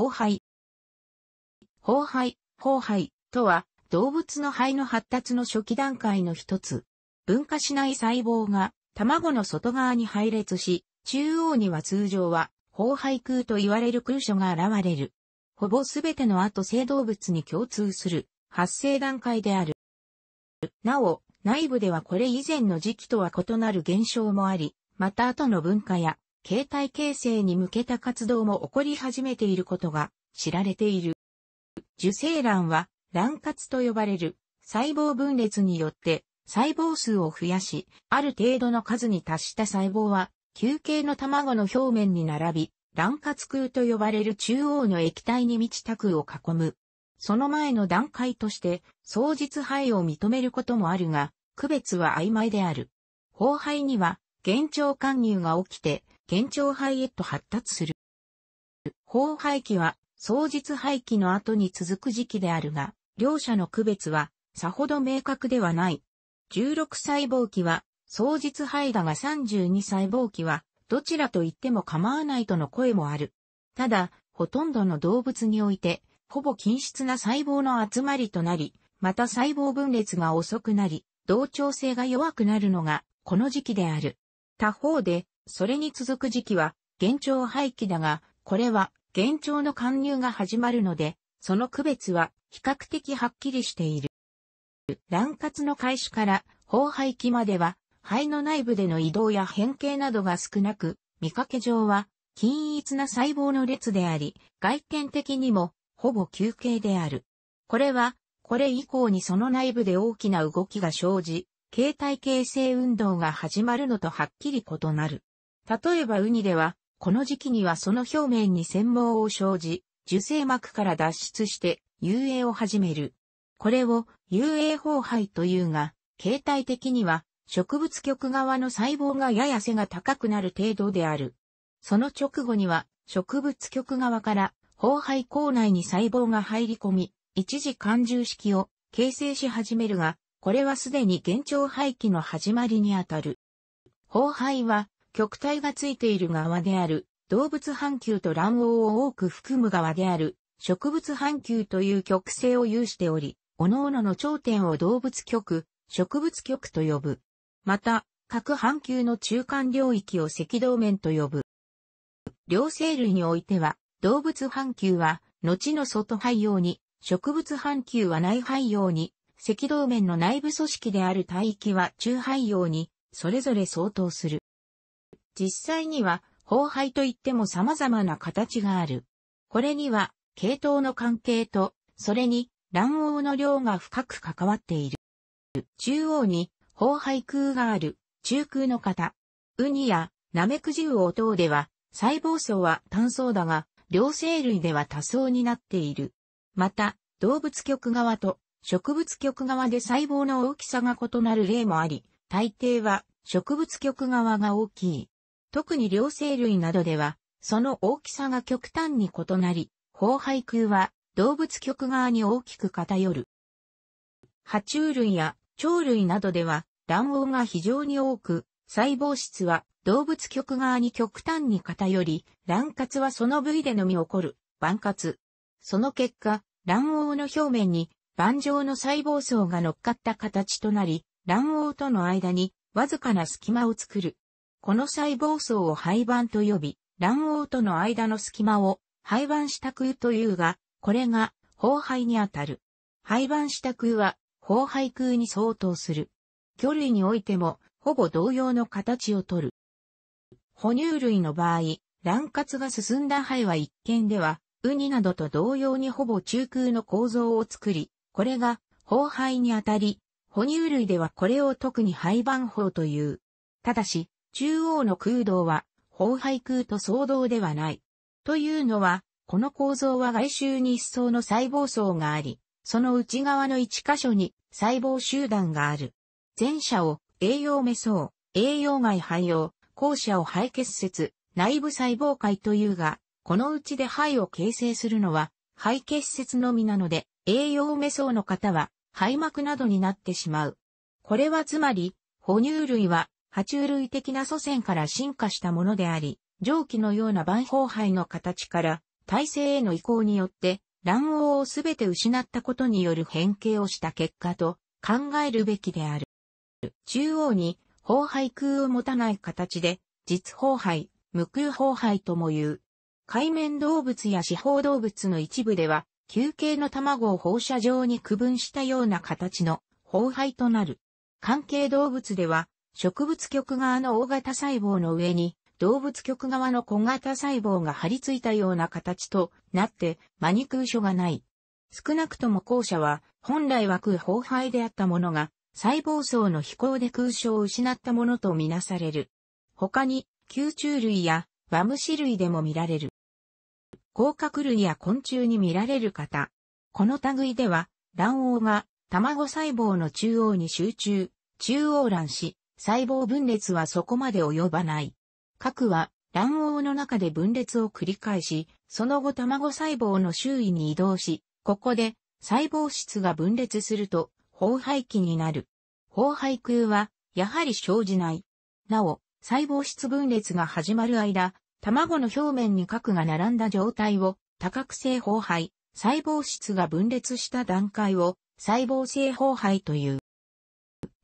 包廃。包廃、包廃とは動物の肺の発達の初期段階の一つ。分化しない細胞が卵の外側に配列し、中央には通常は包廃空と言われる空所が現れる。ほぼすべての後生動物に共通する発生段階である。なお、内部ではこれ以前の時期とは異なる現象もあり、また後の分化や形態形成に向けた活動も起こり始めていることが知られている。受精卵は卵活と呼ばれる細胞分裂によって細胞数を増やし、ある程度の数に達した細胞は球形の卵の表面に並び、卵活空と呼ばれる中央の液体に満ちた空を囲む。その前の段階として、双日肺を認めることもあるが、区別は曖昧である。後肺には、現状貫入が起きて、幻聴肺へと発達する。放肺期は、総実肺期の後に続く時期であるが、両者の区別は、さほど明確ではない。16細胞期は、総実肺だが32細胞期は、どちらと言っても構わないとの声もある。ただ、ほとんどの動物において、ほぼ均質な細胞の集まりとなり、また細胞分裂が遅くなり、同調性が弱くなるのが、この時期である。他方で、それに続く時期は、幻聴廃棄だが、これは、幻聴の貫入が始まるので、その区別は比較的はっきりしている。乱活の開始から、放廃棄までは、肺の内部での移動や変形などが少なく、見かけ上は、均一な細胞の列であり、外見的にも、ほぼ休憩である。これは、これ以降にその内部で大きな動きが生じ、形態形成運動が始まるのとはっきり異なる。例えばウニでは、この時期にはその表面に繊毛を生じ、受精膜から脱出して遊泳を始める。これを遊泳崩廃というが、形態的には植物局側の細胞がやや背が高くなる程度である。その直後には植物局側から崩廃口内に細胞が入り込み、一時間重式を形成し始めるが、これはすでに現状廃棄の始まりにあたる。崩廃は極体がついている側である、動物半球と卵黄を多く含む側である、植物半球という極性を有しており、各々の頂点を動物極、植物極と呼ぶ。また、各半球の中間領域を赤道面と呼ぶ。両生類においては、動物半球は、後の外肺用に、植物半球は内肺用に、赤道面の内部組織である帯域は中肺用に、それぞれ相当する。実際には、包廃といっても様々な形がある。これには、系統の関係と、それに卵黄の量が深く関わっている。中央に、包廃空がある、中空の型。ウニや、ナメクジウオ等では、細胞層は単層だが、両生類では多層になっている。また、動物極側と植物極側で細胞の大きさが異なる例もあり、大抵は植物極側が大きい。特に両生類などでは、その大きさが極端に異なり、後輩空は動物極側に大きく偏る。爬虫類や鳥類などでは卵黄が非常に多く、細胞質は動物極側に極端に偏り、卵割はその部位でのみ起こる、万割。その結果、卵黄の表面に盤状の細胞層が乗っかった形となり、卵黄との間にわずかな隙間を作る。この細胞層を胚盤と呼び、卵黄との間の隙間を胚盤下空というが、これが包胚にあたる。胚盤下空は包胚空に相当する。魚類においてもほぼ同様の形をとる。哺乳類の場合、卵活が進んだ肺は一見では、ウニなどと同様にほぼ中空の構造を作り、これが包肺にあたり、哺乳類ではこれを特に肺盤胞という。ただし、中央の空洞は、放廃空と相動ではない。というのは、この構造は外周に一層の細胞層があり、その内側の一箇所に細胞集団がある。前者を栄養メソウ、栄養外肺用、後者を肺結節、内部細胞界というが、このうちで肺を形成するのは、肺結節のみなので、栄養メソウの方は、肺膜などになってしまう。これはつまり、哺乳類は爬虫類的な祖先から進化したものであり、蒸気のような万宝杯の形から体制への移行によって卵黄をすべて失ったことによる変形をした結果と考えるべきである。中央に宝杯空を持たない形で実宝杯、無空宝杯とも言う。海面動物や四方動物の一部では、球形の卵を放射状に区分したような形の宝杯となる。関係動物では、植物極側の大型細胞の上に、動物極側の小型細胞が張り付いたような形となって、マニ空所がない。少なくとも後者は、本来は空放廃であったものが、細胞層の飛行で空所を失ったものとみなされる。他に、吸虫類やワムシ類でも見られる。甲殻類や昆虫に見られる方。この類では、卵黄が卵細胞の中央に集中、中央卵子、細胞分裂はそこまで及ばない。核は卵黄の中で分裂を繰り返し、その後卵細胞の周囲に移動し、ここで細胞質が分裂すると、放廃器になる。放廃空は、やはり生じない。なお、細胞質分裂が始まる間、卵の表面に核が並んだ状態を、多角性放廃、細胞質が分裂した段階を、細胞性放廃という。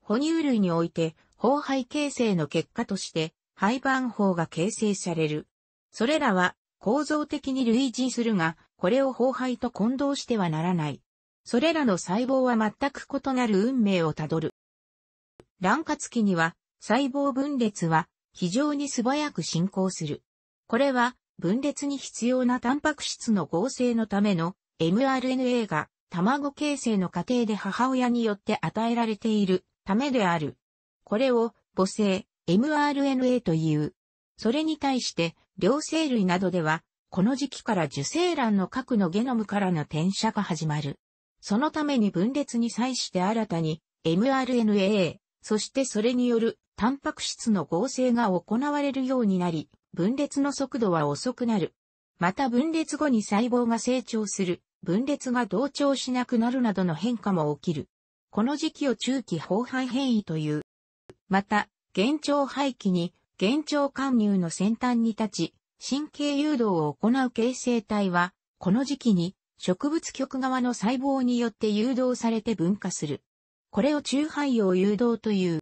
哺乳類において、法廃形成の結果として、廃盤法が形成される。それらは構造的に類似するが、これを法廃と混同してはならない。それらの細胞は全く異なる運命をたどる。卵活期には、細胞分裂は非常に素早く進行する。これは分裂に必要なタンパク質の合成のための mRNA が卵形成の過程で母親によって与えられているためである。これを母性 mRNA という。それに対して、両生類などでは、この時期から受精卵の核のゲノムからの転写が始まる。そのために分裂に際して新たに mRNA、そしてそれによるタンパク質の合成が行われるようになり、分裂の速度は遅くなる。また分裂後に細胞が成長する、分裂が同調しなくなるなどの変化も起きる。この時期を中期包廃変異という。また、幻聴廃棄に幻聴貫入の先端に立ち、神経誘導を行う形成体は、この時期に植物局側の細胞によって誘導されて分化する。これを中肺葉誘導という。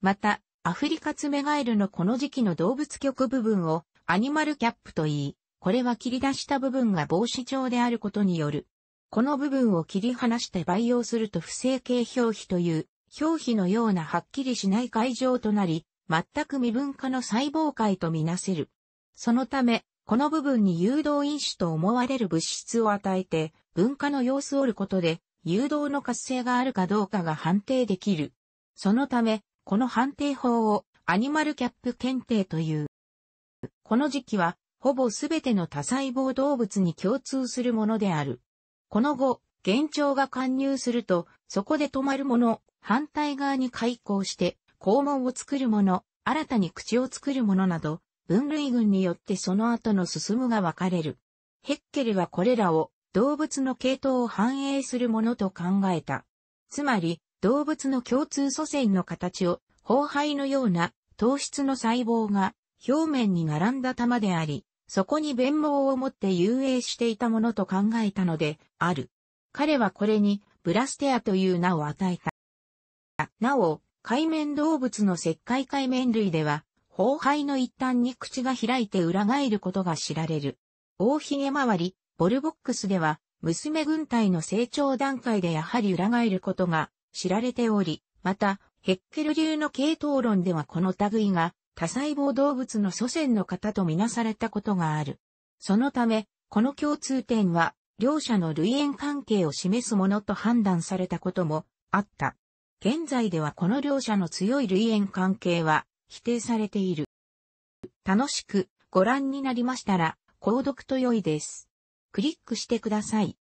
また、アフリカツメガエルのこの時期の動物局部分をアニマルキャップと言い、これは切り出した部分が防止状であることによる。この部分を切り離して培養すると不正形表皮という表皮のようなはっきりしない会場となり、全く未分化の細胞界とみなせる。そのため、この部分に誘導因子と思われる物質を与えて、分化の様子を得ることで、誘導の活性があるかどうかが判定できる。そのため、この判定法をアニマルキャップ検定という。この時期は、ほぼすべての多細胞動物に共通するものである。この後、幻聴が貫入すると、そこで止まるもの、反対側に開口して、肛門を作るもの、新たに口を作るものなど、分類群によってその後の進むが分かれる。ヘッケルはこれらを動物の系統を反映するものと考えた。つまり、動物の共通祖先の形を、包輩のような糖質の細胞が表面に並んだ玉であり、そこに弁毛を持って遊泳していたものと考えたのである。彼はこれにブラステアという名を与えた。なお、海面動物の石灰海面類では、崩敗の一端に口が開いて裏返ることが知られる。大ひげり、ボルボックスでは、娘軍隊の成長段階でやはり裏返ることが知られており、また、ヘッケル流の系統論ではこの類が多細胞動物の祖先の方とみなされたことがある。そのため、この共通点は両者の類縁関係を示すものと判断されたこともあった。現在ではこの両者の強い類縁関係は否定されている。楽しくご覧になりましたら、購読と良いです。クリックしてください。